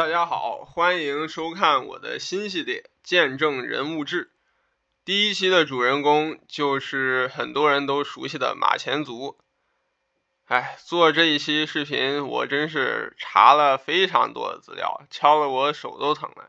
大家好，欢迎收看我的新系列《见证人物志》。第一期的主人公就是很多人都熟悉的马前卒。哎，做这一期视频，我真是查了非常多的资料，敲得我手都疼了。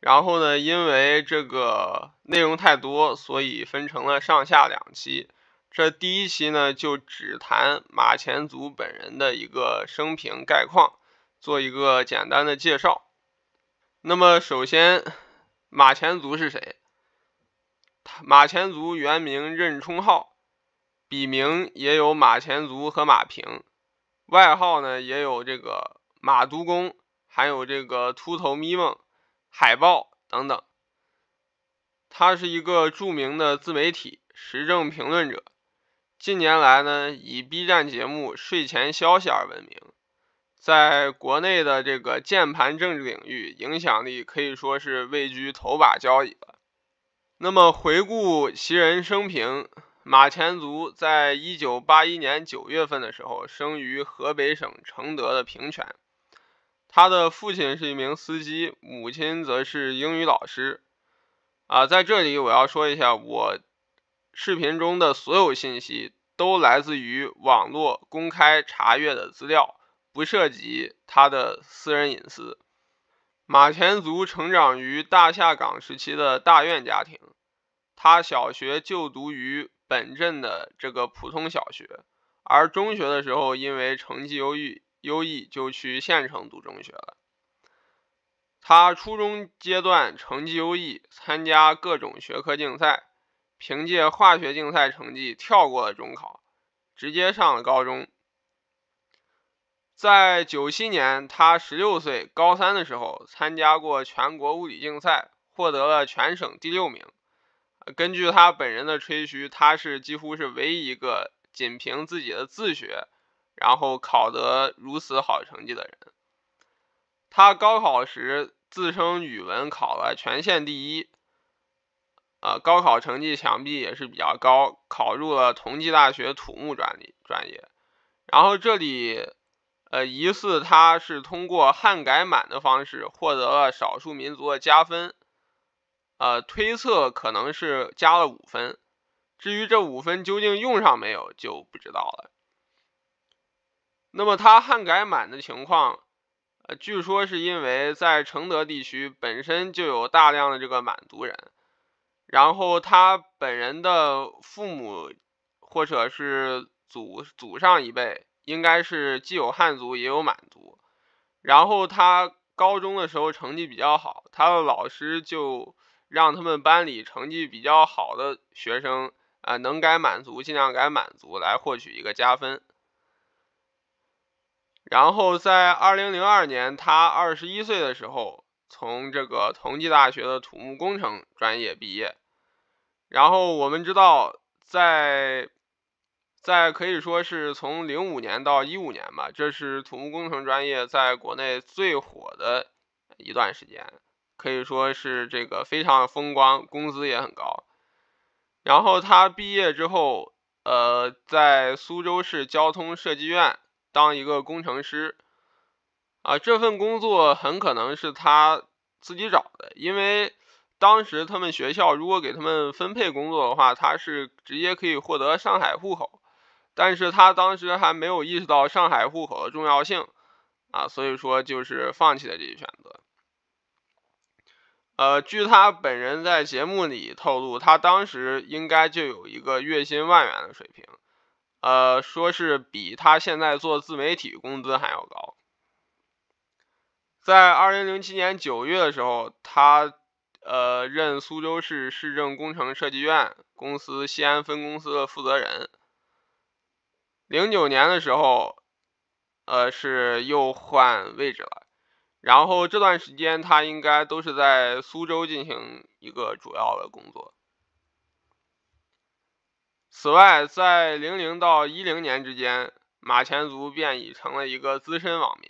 然后呢，因为这个内容太多，所以分成了上下两期。这第一期呢，就只谈马前卒本人的一个生平概况。做一个简单的介绍。那么，首先，马前卒是谁？他马前卒原名任冲浩，笔名也有马前卒和马平，外号呢也有这个马毒公，还有这个秃头咪梦、海豹等等。他是一个著名的自媒体时政评论者，近年来呢以 B 站节目《睡前消息》而闻名。在国内的这个键盘政治领域，影响力可以说是位居头把交椅了。那么回顾其人生平，马前卒在一九八一年九月份的时候，生于河北省承德的平泉。他的父亲是一名司机，母亲则是英语老师。啊，在这里我要说一下，我视频中的所有信息都来自于网络公开查阅的资料。不涉及他的私人隐私。马前卒成长于大下岗时期的大院家庭，他小学就读于本镇的这个普通小学，而中学的时候因为成绩优异优异，就去县城读中学了。他初中阶段成绩优异，参加各种学科竞赛，凭借化学竞赛成绩跳过了中考，直接上了高中。在九七年，他十六岁，高三的时候参加过全国物理竞赛，获得了全省第六名。根据他本人的吹嘘，他是几乎是唯一一个仅凭自己的自学，然后考得如此好成绩的人。他高考时自称语文考了全县第一，啊，高考成绩想必也是比较高，考入了同济大学土木专利专业。然后这里。呃，疑似他是通过汉改满的方式获得了少数民族的加分，呃，推测可能是加了五分，至于这五分究竟用上没有就不知道了。那么他汉改满的情况，呃，据说是因为在承德地区本身就有大量的这个满族人，然后他本人的父母或者是祖祖上一辈。应该是既有汉族也有满族，然后他高中的时候成绩比较好，他的老师就让他们班里成绩比较好的学生啊能改满族尽量改满族来获取一个加分。然后在二零零二年他二十一岁的时候，从这个同济大学的土木工程专业毕业。然后我们知道在。在可以说是从零五年到一五年吧，这是土木工程专业在国内最火的一段时间，可以说是这个非常风光，工资也很高。然后他毕业之后，呃，在苏州市交通设计院当一个工程师，啊，这份工作很可能是他自己找的，因为当时他们学校如果给他们分配工作的话，他是直接可以获得上海户口。但是他当时还没有意识到上海户口的重要性，啊，所以说就是放弃了这一选择。呃，据他本人在节目里透露，他当时应该就有一个月薪万元的水平，呃，说是比他现在做自媒体工资还要高。在二零零七年九月的时候，他呃任苏州市市政工程设计院公司西安分公司的负责人。零九年的时候，呃，是又换位置了。然后这段时间他应该都是在苏州进行一个主要的工作。此外，在零零到一零年之间，马前卒便已成了一个资深网民。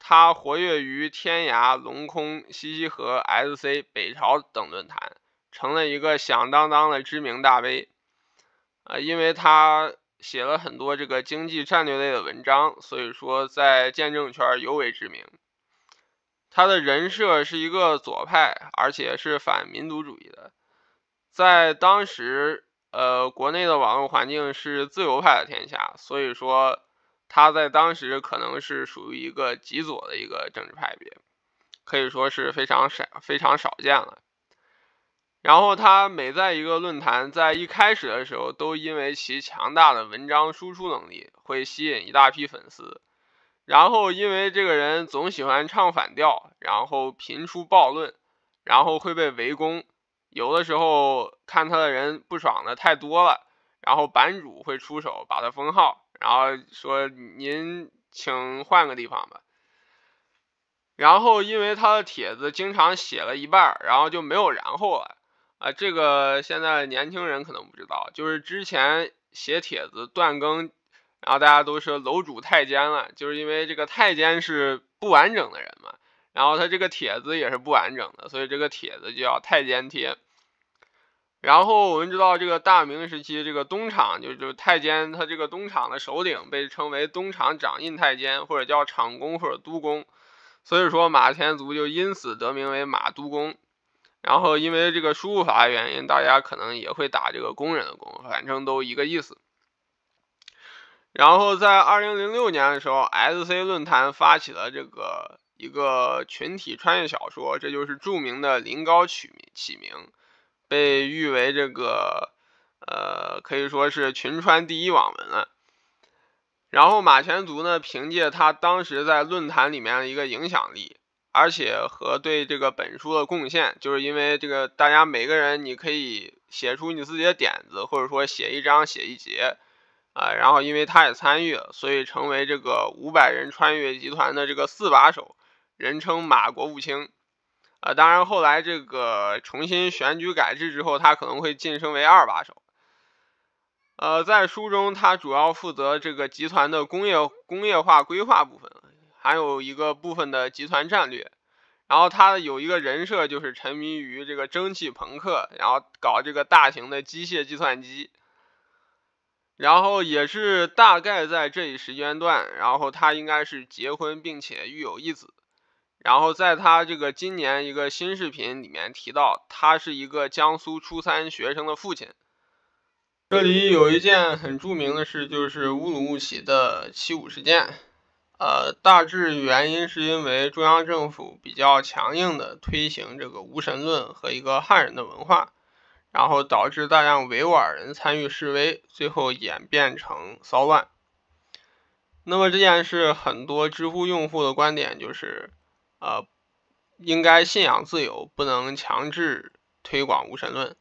他活跃于天涯、龙空、西西河、SC、北朝等论坛，成了一个响当当的知名大 V。呃，因为他。写了很多这个经济战略类的文章，所以说在建政圈尤为知名。他的人设是一个左派，而且是反民族主义的。在当时，呃，国内的网络环境是自由派的天下，所以说他在当时可能是属于一个极左的一个政治派别，可以说是非常少、非常少见了。然后他每在一个论坛，在一开始的时候，都因为其强大的文章输出能力，会吸引一大批粉丝。然后因为这个人总喜欢唱反调，然后频出暴论，然后会被围攻。有的时候看他的人不爽的太多了，然后版主会出手把他封号，然后说您请换个地方吧。然后因为他的帖子经常写了一半，然后就没有然后了。啊，这个现在年轻人可能不知道，就是之前写帖子断更，然后大家都说楼主太监了，就是因为这个太监是不完整的人嘛，然后他这个帖子也是不完整的，所以这个帖子就叫太监贴。然后我们知道这个大明时期，这个东厂就就太监，他这个东厂的首领被称为东厂掌印太监，或者叫厂公或者督公，所以说马天卒就因此得名为马督公。然后因为这个输入法原因，大家可能也会打这个“工人”的“工”，反正都一个意思。然后在二零零六年的时候，S C 论坛发起了这个一个群体穿越小说，这就是著名的《临高曲》名起名，被誉为这个呃可以说是群穿第一网文了。然后马前卒呢，凭借他当时在论坛里面的一个影响力。而且和对这个本书的贡献，就是因为这个大家每个人你可以写出你自己的点子，或者说写一章写一节，啊，然后因为他也参与，所以成为这个五百人穿越集团的这个四把手，人称马国务卿，啊，当然后来这个重新选举改制之后，他可能会晋升为二把手。呃，在书中他主要负责这个集团的工业工业化规划部分。还有一个部分的集团战略，然后他有一个人设就是沉迷于这个蒸汽朋克，然后搞这个大型的机械计算机，然后也是大概在这一时间段，然后他应该是结婚并且育有一子，然后在他这个今年一个新视频里面提到他是一个江苏初三学生的父亲，这里有一件很著名的事就是乌鲁木齐的七五事件。呃，大致原因是因为中央政府比较强硬的推行这个无神论和一个汉人的文化，然后导致大量维吾尔人参与示威，最后演变成骚乱。那么这件事，很多知乎用户的观点就是，呃，应该信仰自由，不能强制推广无神论。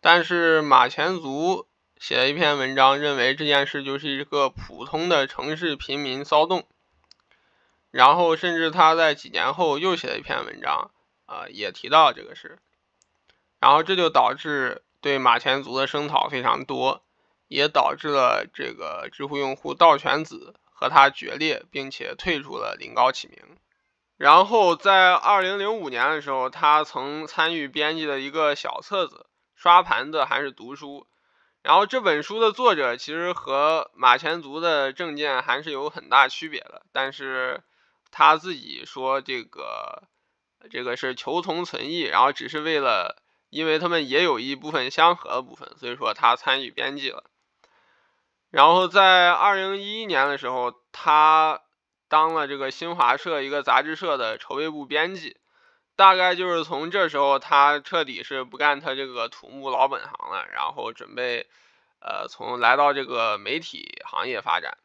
但是马前卒写了一篇文章，认为这件事就是一个普通的城市平民骚动。然后，甚至他在几年后又写了一篇文章，啊，也提到这个事。然后这就导致对马前卒的声讨非常多，也导致了这个知乎用户道全子和他决裂，并且退出了临高启明。然后在二零零五年的时候，他曾参与编辑的一个小册子《刷盘子还是读书》，然后这本书的作者其实和马前卒的政见还是有很大区别的，但是。他自己说：“这个，这个是求同存异，然后只是为了，因为他们也有一部分相合的部分，所以说他参与编辑了。然后在二零一一年的时候，他当了这个新华社一个杂志社的筹备部编辑，大概就是从这时候，他彻底是不干他这个土木老本行了，然后准备，呃，从来到这个媒体行业发展。”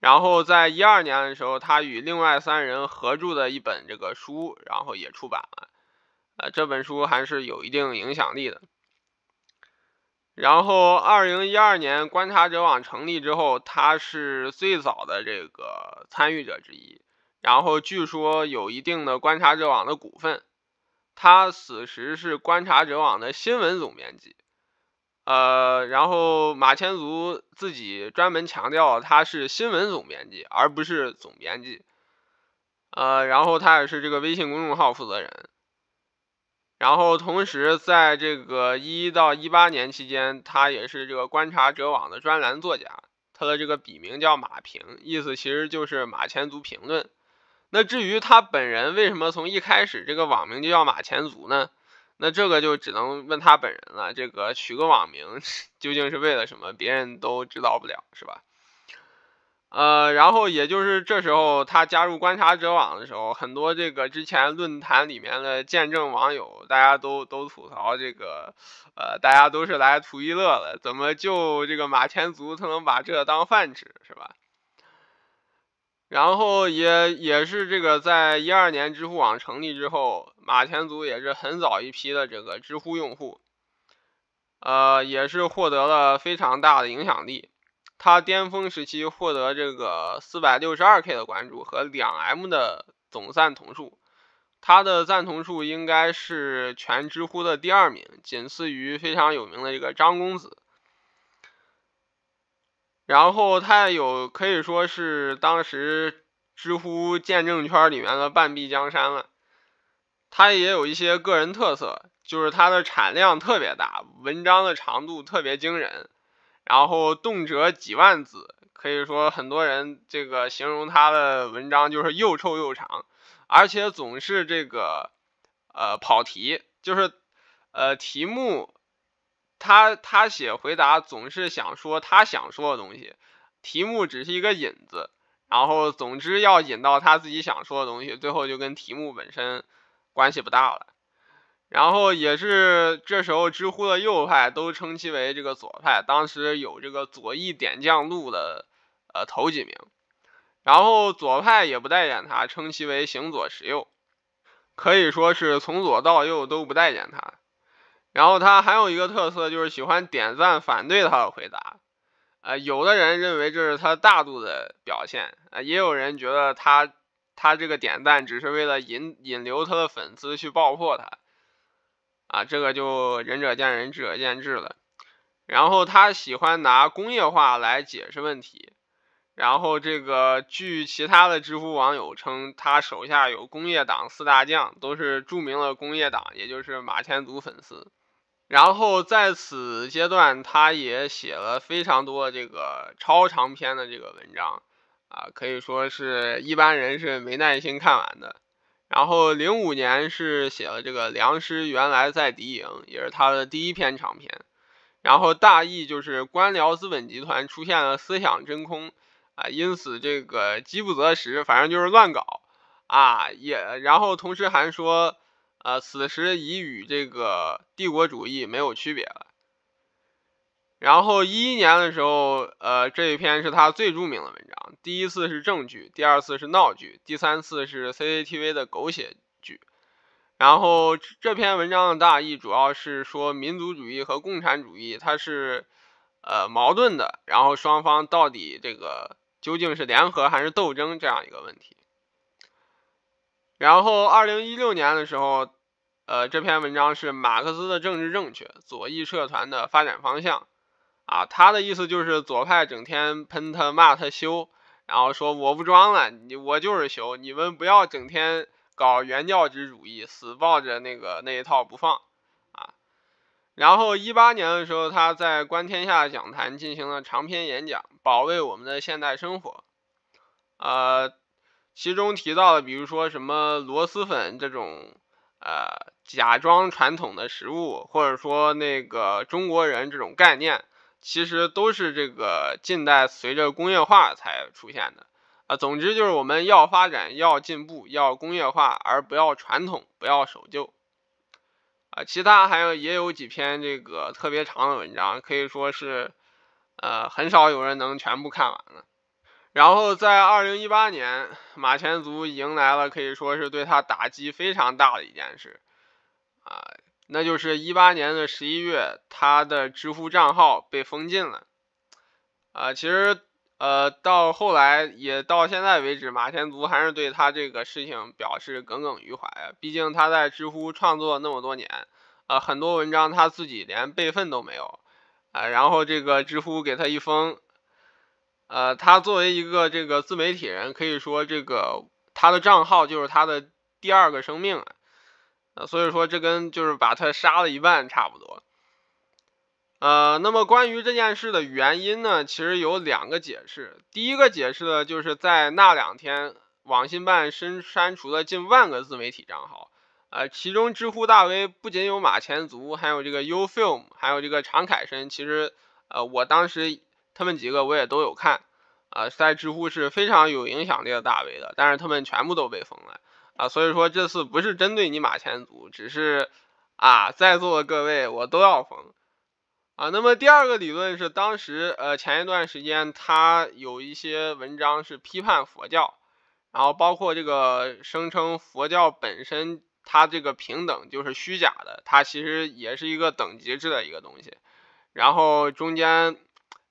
然后在一二年的时候，他与另外三人合著的一本这个书，然后也出版了，呃，这本书还是有一定影响力的。然后二零一二年观察者网成立之后，他是最早的这个参与者之一，然后据说有一定的观察者网的股份，他此时是观察者网的新闻总编辑。呃，然后马前卒自己专门强调他是新闻总编辑，而不是总编辑。呃，然后他也是这个微信公众号负责人。然后同时在这个一到一八年期间，他也是这个观察者网的专栏作家。他的这个笔名叫马评，意思其实就是马前卒评论。那至于他本人为什么从一开始这个网名就叫马前卒呢？那这个就只能问他本人了。这个取个网名 究竟是为了什么？别人都知道不了，是吧？呃，然后也就是这时候，他加入观察者网的时候，很多这个之前论坛里面的见证网友，大家都都吐槽这个，呃，大家都是来图一乐的，怎么就这个马前卒他能把这当饭吃，是吧？然后也也是这个，在一二年知乎网成立之后，马前卒也是很早一批的这个知乎用户，呃，也是获得了非常大的影响力。他巅峰时期获得这个四百六十二 K 的关注和两 M 的总赞同数，他的赞同数应该是全知乎的第二名，仅次于非常有名的这个张公子。然后他有可以说是当时知乎见证圈里面的半壁江山了，他也有一些个人特色，就是他的产量特别大，文章的长度特别惊人，然后动辄几万字，可以说很多人这个形容他的文章就是又臭又长，而且总是这个呃跑题，就是呃题目。他他写回答总是想说他想说的东西，题目只是一个引子，然后总之要引到他自己想说的东西，最后就跟题目本身关系不大了。然后也是这时候知乎的右派都称其为这个左派，当时有这个左翼点将录的呃头几名，然后左派也不待见他，称其为行左实右，可以说是从左到右都不待见他。然后他还有一个特色，就是喜欢点赞反对他的回答，呃，有的人认为这是他大度的表现，呃，也有人觉得他他这个点赞只是为了引引流他的粉丝去爆破他，啊，这个就仁者见仁，智者见智了。然后他喜欢拿工业化来解释问题，然后这个据其他的知乎网友称，他手下有工业党四大将，都是著名的工业党，也就是马前卒粉丝。然后在此阶段，他也写了非常多这个超长篇的这个文章，啊，可以说是一般人是没耐心看完的。然后零五年是写了这个《良师原来在敌营》，也是他的第一篇长篇。然后大意就是官僚资本集团出现了思想真空，啊，因此这个饥不择食，反正就是乱搞啊，也然后同时还说。呃，此时已与这个帝国主义没有区别了。然后一一年的时候，呃，这一篇是他最著名的文章。第一次是正剧，第二次是闹剧，第三次是 CCTV 的狗血剧。然后这篇文章的大意主要是说民族主义和共产主义它是呃矛盾的，然后双方到底这个究竟是联合还是斗争这样一个问题。然后，二零一六年的时候，呃，这篇文章是马克思的政治正确，左翼社团的发展方向，啊，他的意思就是左派整天喷他骂他修，然后说我不装了，你我就是修，你们不要整天搞原教旨主义，死抱着那个那一套不放，啊，然后一八年的时候，他在观天下讲坛进行了长篇演讲，保卫我们的现代生活，呃，其中提到的，比如说什么螺蛳粉这种，呃，假装传统的食物，或者说那个中国人这种概念，其实都是这个近代随着工业化才出现的，啊，总之就是我们要发展，要进步，要工业化，而不要传统，不要守旧，啊，其他还有也有几篇这个特别长的文章，可以说是，呃，很少有人能全部看完了。然后在二零一八年，马前卒迎来了可以说是对他打击非常大的一件事，啊，那就是一八年的十一月，他的知乎账号被封禁了，啊，其实，呃，到后来也到现在为止，马前卒还是对他这个事情表示耿耿于怀啊，毕竟他在知乎创作那么多年，啊，很多文章他自己连备份都没有，啊，然后这个知乎给他一封。呃，他作为一个这个自媒体人，可以说这个他的账号就是他的第二个生命啊、所以说这跟就是把他杀了一半差不多。呃，那么关于这件事的原因呢，其实有两个解释。第一个解释呢，就是在那两天，网信办删删除了近万个自媒体账号，呃，其中知乎大 V 不仅有马前卒，还有这个 u f i l m 还有这个常凯申。其实，呃，我当时。他们几个我也都有看，啊，在知乎是非常有影响力的大 V 的，但是他们全部都被封了，啊，所以说这次不是针对你马前卒，只是啊，在座的各位我都要封，啊，那么第二个理论是当时呃前一段时间他有一些文章是批判佛教，然后包括这个声称佛教本身它这个平等就是虚假的，它其实也是一个等级制的一个东西，然后中间。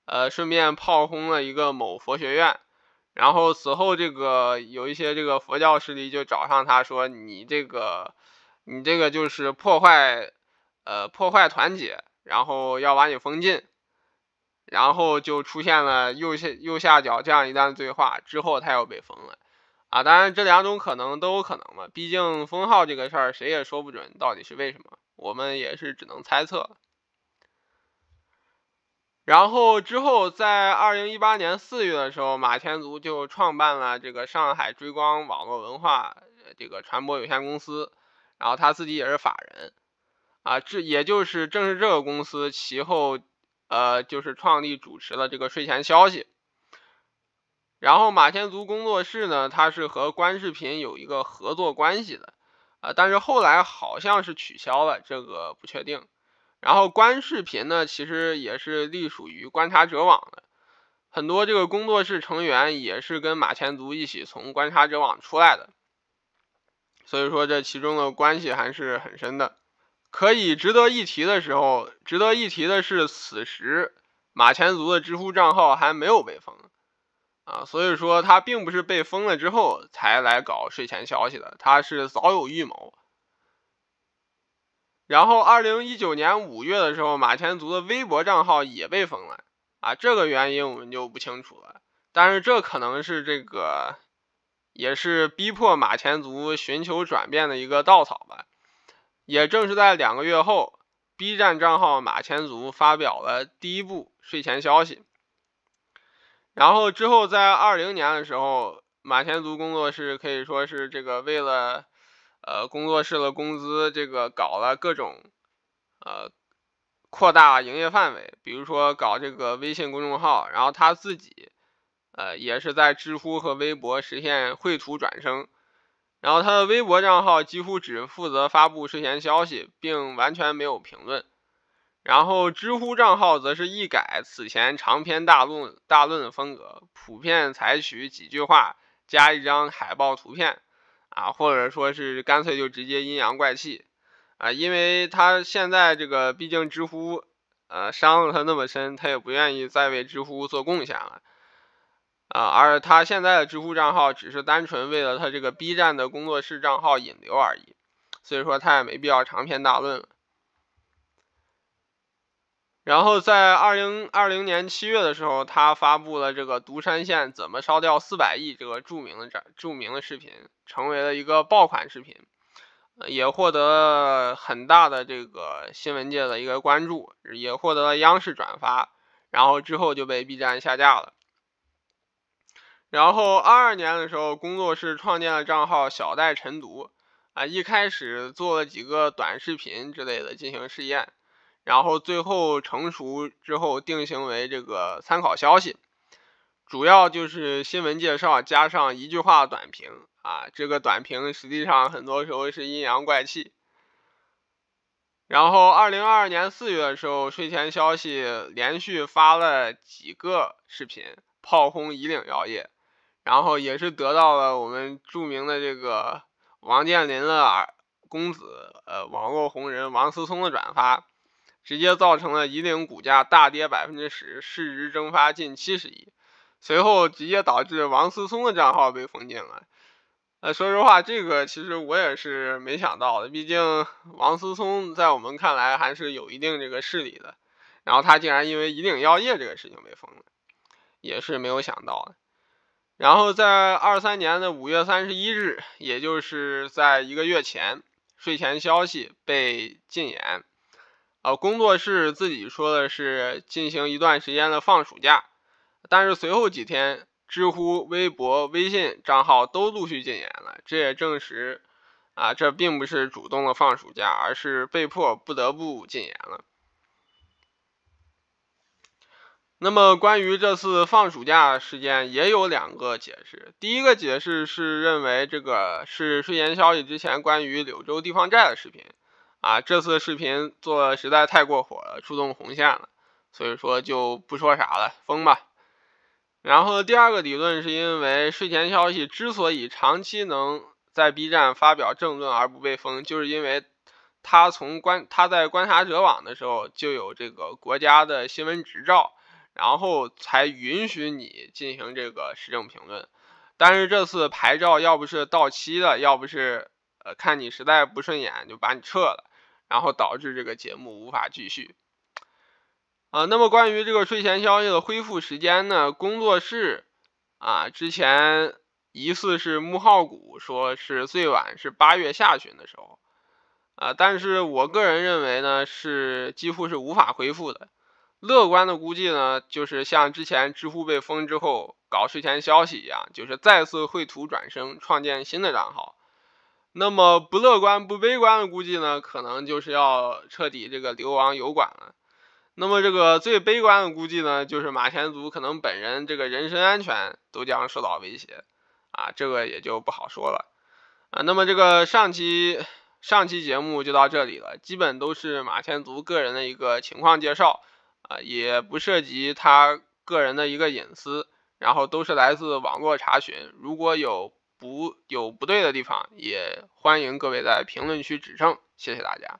呃，顺便炮轰了一个某佛学院，然后此后这个有一些这个佛教势力就找上他说，你这个，你这个就是破坏，呃，破坏团结，然后要把你封禁，然后就出现了右下右下角这样一段对话，之后他又被封了，啊，当然这两种可能都有可能嘛，毕竟封号这个事儿谁也说不准到底是为什么，我们也是只能猜测。然后之后，在二零一八年四月的时候，马天宇就创办了这个上海追光网络文化这个传播有限公司，然后他自己也是法人，啊，这也就是正是这个公司，其后，呃，就是创立主持了这个睡前消息。然后马天宇工作室呢，它是和观视频有一个合作关系的，啊，但是后来好像是取消了，这个不确定。然后观视频呢，其实也是隶属于观察者网的，很多这个工作室成员也是跟马前卒一起从观察者网出来的，所以说这其中的关系还是很深的。可以值得一提的时候，值得一提的是，此时马前卒的知乎账号还没有被封，啊，所以说他并不是被封了之后才来搞睡前消息的，他是早有预谋。然后，二零一九年五月的时候，马前卒的微博账号也被封了啊，这个原因我们就不清楚了。但是这可能是这个，也是逼迫马前卒寻求转变的一个稻草吧。也正是在两个月后，B 站账号马前卒发表了第一部睡前消息。然后之后，在二零年的时候，马前卒工作室可以说是这个为了。呃，工作室的工资，这个搞了各种，呃，扩大营业范围，比如说搞这个微信公众号，然后他自己，呃，也是在知乎和微博实现绘图转生，然后他的微博账号几乎只负责发布睡前消息，并完全没有评论，然后知乎账号则是一改此前长篇大论大论的风格，普遍采取几句话加一张海报图片。啊，或者说是干脆就直接阴阳怪气，啊，因为他现在这个毕竟知乎，呃，伤了他那么深，他也不愿意再为知乎做贡献了，啊，而他现在的知乎账号只是单纯为了他这个 B 站的工作室账号引流而已，所以说他也没必要长篇大论了。然后在二零二零年七月的时候，他发布了这个独山县怎么烧掉四百亿这个著名的这著名的视频，成为了一个爆款视频，也获得很大的这个新闻界的一个关注，也获得了央视转发，然后之后就被 B 站下架了。然后二二年的时候，工作室创建了账号小戴晨读啊，一开始做了几个短视频之类的进行试验。然后最后成熟之后定型为这个参考消息，主要就是新闻介绍加上一句话短评啊，这个短评实际上很多时候是阴阳怪气。然后二零二二年四月的时候，睡前消息连续发了几个视频炮轰以领药业，然后也是得到了我们著名的这个王健林的儿公子呃网络红人王思聪的转发。直接造成了怡领股价大跌百分之十，市值蒸发近七十亿，随后直接导致王思聪的账号被封禁了。呃，说实话，这个其实我也是没想到的，毕竟王思聪在我们看来还是有一定这个势力的，然后他竟然因为怡领药业这个事情被封了，也是没有想到的。然后在二三年的五月三十一日，也就是在一个月前，睡前消息被禁言。啊，工作室自己说的是进行一段时间的放暑假，但是随后几天，知乎、微博、微信账号都陆续禁言了，这也证实，啊，这并不是主动的放暑假，而是被迫不得不禁言了。那么，关于这次放暑假事件，也有两个解释。第一个解释是认为这个是睡前消息之前关于柳州地方债的视频。啊，这次视频做实在太过火了，触动红线了，所以说就不说啥了，封吧。然后第二个理论是因为睡前消息之所以长期能在 B 站发表政论而不被封，就是因为他从观他在观察者网的时候就有这个国家的新闻执照，然后才允许你进行这个时政评论。但是这次牌照要不是到期的，要不是呃看你实在不顺眼就把你撤了。然后导致这个节目无法继续，啊，那么关于这个睡前消息的恢复时间呢？工作室啊，之前疑似是木浩谷说是最晚是八月下旬的时候，啊，但是我个人认为呢，是几乎是无法恢复的。乐观的估计呢，就是像之前知乎被封之后搞睡前消息一样，就是再次绘图转生，创建新的账号。那么不乐观、不悲观的估计呢，可能就是要彻底这个流亡油管了。那么这个最悲观的估计呢，就是马前卒可能本人这个人身安全都将受到威胁，啊，这个也就不好说了。啊，那么这个上期上期节目就到这里了，基本都是马前卒个人的一个情况介绍，啊，也不涉及他个人的一个隐私，然后都是来自网络查询，如果有。不有不对的地方，也欢迎各位在评论区指正。谢谢大家。